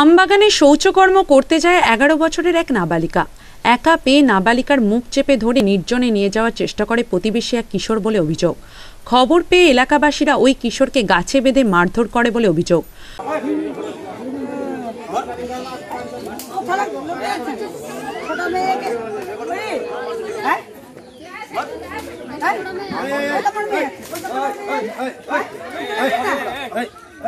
আমবাগানে শৌচকর্ম করতে যায় এগারো বছরের এক নাবালিকা একা পেয়ে নাবালিকার মুখ চেপে ধরে নির্জনে নিয়ে যাওয়ার চেষ্টা করে প্রতিবেশী এক কিশোর বলে অভিযোগ খবর পেয়ে এলাকাবাসীরা ওই কিশোরকে গাছে বেঁধে মারধর করে বলে অভিযোগ হ্যাঁ?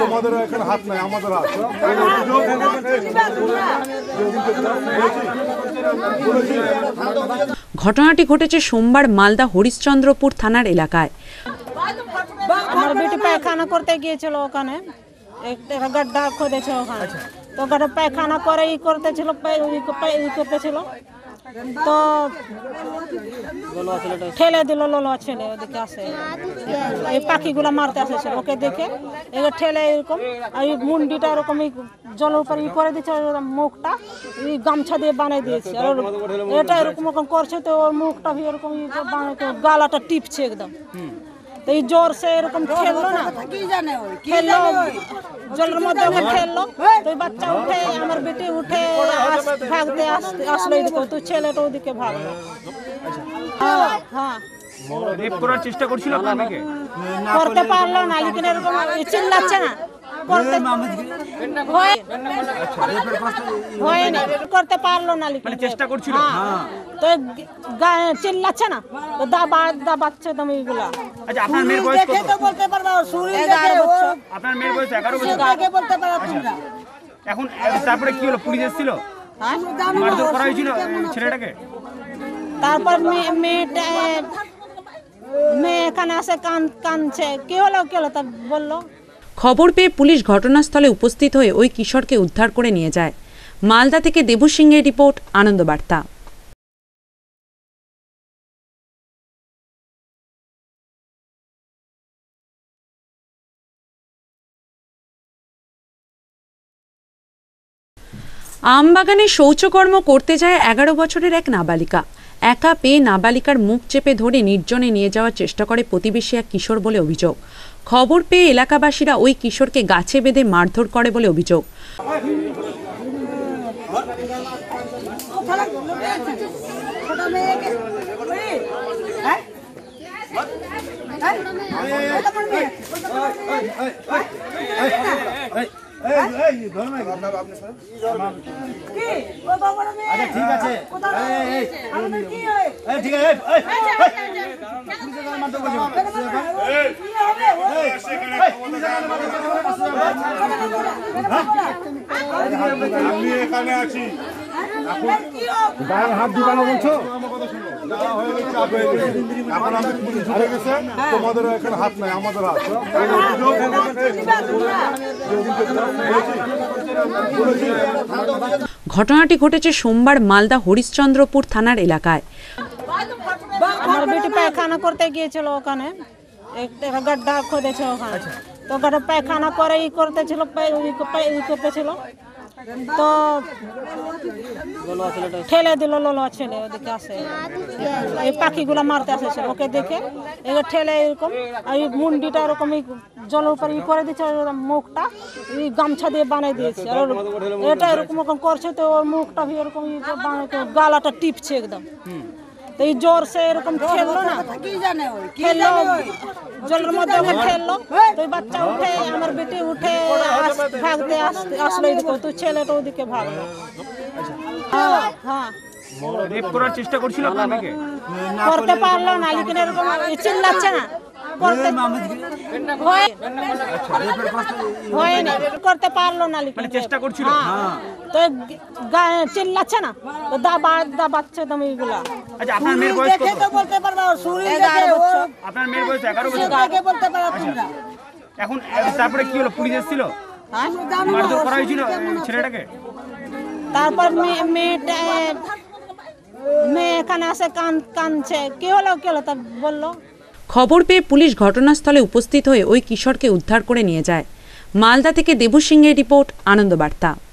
তোমাদের এখানে হাত নাই আমাদের হাত ঘটনাটি ঘটেছে সোমবার মালদা হরিশ্চন্দ্রপুর থানার এলাকায় আমার বেটি পায়খানা করতে গিয়েছিল ওখানে একটা গড্ডা খুঁজেছে ওখানে তো গড্ডা পায়খানা করে ই ই করতেছিল তো ঠেলে দিল লোলো ছেলে ওদিকে আসে এই পাখিগুলা মারতে আসেছে ওকে দেখে এগুলো ঠেলে এরকম আর এই মুন্ডিটা এরকম এই জলের উপর ই করে দিচ্ছে মুখটা এই গামছা দিয়ে বানিয়ে দিয়েছে এটা এরকম করছে তো ওর মুখটা এরকম গালাটা টিপছে একদম তো এই জোর সে এরকম খেললো না খেললো জলের মধ্যে ওকে খেললো তো বাচ্চা উঠে আমার বেটি উঠে ভাগতে আসতে আসলো এদিকে তো ছেলেটা ওদিকে ভাগলো হ্যাঁ হ্যাঁ করার চেষ্টা করছিল আপনাকে করতে পারলো না লিখে এরকম চিল্লাচ্ছে না করতে পারলো না মানে চেষ্টা হ্যাঁ। হ্যাঁ। না তো দাবা দাবাচ্ছে তুমি আচ্ছা, আচ্ছা। এখন তারপরে কি হলো পুলিশ এসছিল হ্যাঁ? ছেলেটাকে তারপর মেয়েটা মেয়ে এখানে আসে কান কানছে কি হলো কি হলো তা বললো খবর পেয়ে পুলিশ ঘটনাস্থলে উপস্থিত হয়ে ওই কিশোরকে উদ্ধার করে নিয়ে যায় মালদা থেকে দেবু সিংহের রিপোর্ট আনন্দবার্তা আমবাগানে শৌচকর্ম করতে যায় এগারো বছরের এক নাবালিকা একা পেয়ে নাবালিকার মুখ চেপে ধরে নির্জনে নিয়ে যাওয়ার চেষ্টা করে প্রতিবেশী এক কিশোর বলে অভিযোগ খবর পেয়ে এলাকাবাসীরা ওই কিশোরকে গাছে বেঁধে মারধর করে বলে অভিযোগ আচ্ছা, ঠিক আছে ঠিক আছে আমি এখানে আছি হাত বলছো এখন আমি পুলিশ ঢুকে গেছে তোমাদের এখানে হাত নাই আমাদের হাত ঘটনাটি ঘটেছে সোমবার মালদা হরিশ্চন্দ্রপুর থানার এলাকায় আমার বেটি পায়খানা করতে গিয়েছিল ওখানে গড্ডা খুঁজেছে ওখানে আচ্ছা। তো গড্ডা পায়খানা করে ই করতে ছিল করতেছিল তো ঠেলে দিল লোলো ছেলে ওদিকে আসে এই পাখিগুলো মারতে আসেছিল ওকে দেখে এগুলো ঠেলে এরকম এই মুন্ডিটা এরকম জলের উপরে ই করে দিচ্ছে মুখটা এই গামছা দিয়ে বানিয়ে দিয়েছে এটা এরকম করছে তো ওর মুখটা এরকম গালাটা টিপছে একদম তো এই জোর সে এরকম খেললো না খেললো জলের মধ্যে খেললো তুই বাচ্চা উঠে আমার বেটি উঠে ভাগতে আসলো এদিকে তো ছেলেটা ওদিকে ভাগলো হ্যাঁ রেপ চেষ্টা করছিল আপনাকে করতে পারলো না কিন্তু এরকম চিল্লাচ্ছে না করতে আচ্ছা, করতে পারলো না মানে চেষ্টা করছিল হ্যাঁ। হ্যাঁ। তো চিল্লাচ্ছে না দাবা দাবাচ্ছে তুমি আচ্ছা, আপনার মেয়ের বয়স দেখে তো বলতে পারবা আচ্ছা, সুরি দেখে আপনার মেয়ের বয়স 11 বছর বলতে পারবা তোমরা এখন তারপরে কি হলো পুলিশ এসেছিল হ্যাঁ? মারধর করা হয়েছিল ছেলেটাকে তারপর মেয়েটা মেয়ে এখানে আসে কান কানছে কি হলো কি হলো তা বললো খবর পেয়ে পুলিশ ঘটনাস্থলে উপস্থিত হয়ে ওই কিশোরকে উদ্ধার করে নিয়ে যায় মালদা থেকে দেবু রিপোর্ট আনন্দবার্তা